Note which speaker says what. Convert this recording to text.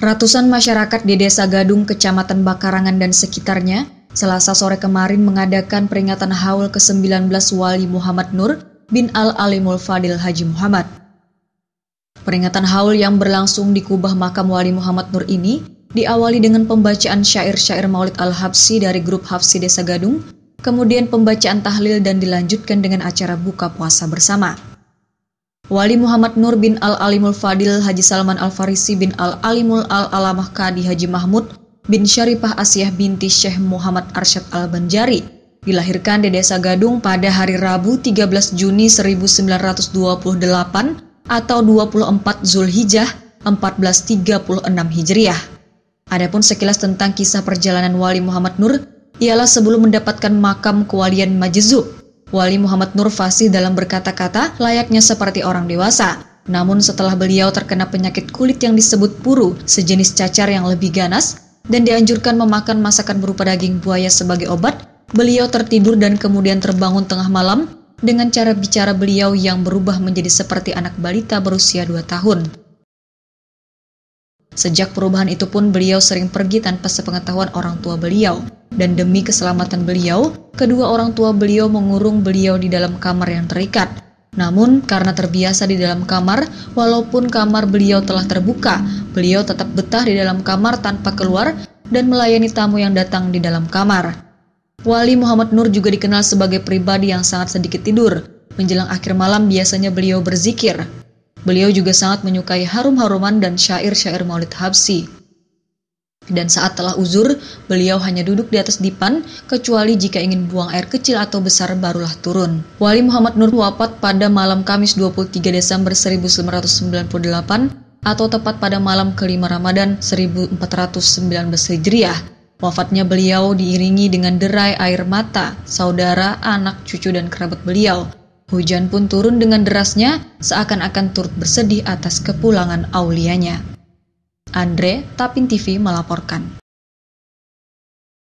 Speaker 1: Ratusan masyarakat di Desa Gadung, Kecamatan Bakarangan dan sekitarnya, selasa sore kemarin mengadakan peringatan haul ke-19 Wali Muhammad Nur bin Al-Alimul Fadil Haji Muhammad. Peringatan haul yang berlangsung di kubah makam Wali Muhammad Nur ini diawali dengan pembacaan syair-syair maulid Al-Habsi dari grup Hafsi Desa Gadung, kemudian pembacaan tahlil dan dilanjutkan dengan acara buka puasa bersama. Wali Muhammad Nur bin Al-Alimul Fadil Haji Salman Al-Farisi bin Al-Alimul Al-Alamah Kadi Haji Mahmud bin Syarifah Asiyah binti Syekh Muhammad Arsyad Al-Banjari dilahirkan di Desa Gadung pada hari Rabu 13 Juni 1928 atau 24 Zulhijjah 1436 Hijriah. Adapun sekilas tentang kisah perjalanan Wali Muhammad Nur ialah sebelum mendapatkan makam kewalian Majezub Wali Muhammad Nur Fasih dalam berkata-kata layaknya seperti orang dewasa. Namun setelah beliau terkena penyakit kulit yang disebut puru, sejenis cacar yang lebih ganas, dan dianjurkan memakan masakan berupa daging buaya sebagai obat, beliau tertidur dan kemudian terbangun tengah malam dengan cara bicara beliau yang berubah menjadi seperti anak balita berusia 2 tahun. Sejak perubahan itu pun beliau sering pergi tanpa sepengetahuan orang tua beliau dan demi keselamatan beliau, kedua orang tua beliau mengurung beliau di dalam kamar yang terikat. Namun, karena terbiasa di dalam kamar, walaupun kamar beliau telah terbuka, beliau tetap betah di dalam kamar tanpa keluar dan melayani tamu yang datang di dalam kamar. Wali Muhammad Nur juga dikenal sebagai pribadi yang sangat sedikit tidur. Menjelang akhir malam biasanya beliau berzikir. Beliau juga sangat menyukai harum-haruman dan syair-syair maulid Habsi dan saat telah uzur, beliau hanya duduk di atas dipan, kecuali jika ingin buang air kecil atau besar barulah turun. Wali Muhammad Nur wafat pada malam Kamis 23 Desember 1998 atau tepat pada malam kelima Ramadan 1419 Hijriah. Wafatnya beliau diiringi dengan derai air mata, saudara, anak, cucu, dan kerabat beliau. Hujan pun turun dengan derasnya, seakan-akan turut bersedih atas kepulangan aulianya. Andre Tapin TV melaporkan